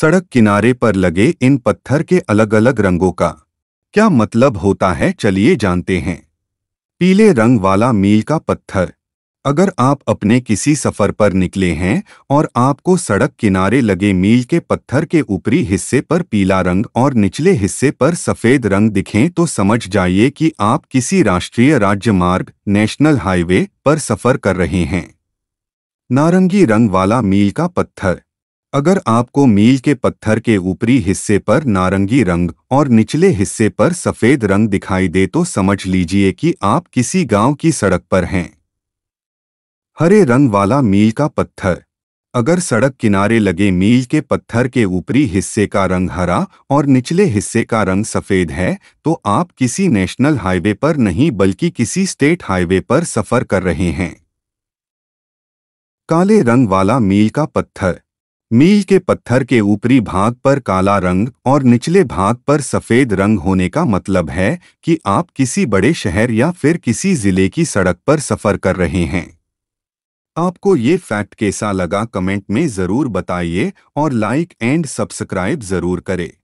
सड़क किनारे पर लगे इन पत्थर के अलग अलग रंगों का क्या मतलब होता है चलिए जानते हैं पीले रंग वाला मील का पत्थर अगर आप अपने किसी सफर पर निकले हैं और आपको सड़क किनारे लगे मील के पत्थर के ऊपरी हिस्से पर पीला रंग और निचले हिस्से पर सफ़ेद रंग दिखें तो समझ जाइए कि आप किसी राष्ट्रीय राज्यमार्ग नेशनल हाईवे पर सफ़र कर रहे हैं नारंगी रंग वाला मील का पत्थर अगर आपको मील के पत्थर के ऊपरी हिस्से पर नारंगी रंग और निचले हिस्से पर सफ़ेद रंग दिखाई दे तो समझ लीजिए कि आप किसी गांव की सड़क पर हैं हरे रंग वाला मील का पत्थर अगर सड़क किनारे लगे मील के पत्थर के ऊपरी हिस्से का रंग हरा और निचले हिस्से का रंग सफ़ेद है तो आप किसी नेशनल हाईवे पर नहीं बल्कि किसी स्टेट हाईवे पर सफ़र कर रहे हैं काले रंग वाला मील का पत्थर मील के पत्थर के ऊपरी भाग पर काला रंग और निचले भाग पर सफ़ेद रंग होने का मतलब है कि आप किसी बड़े शहर या फिर किसी जिले की सड़क पर सफ़र कर रहे हैं आपको ये फैक्ट कैसा लगा कमेंट में ज़रूर बताइए और लाइक एंड सब्सक्राइब ज़रूर करें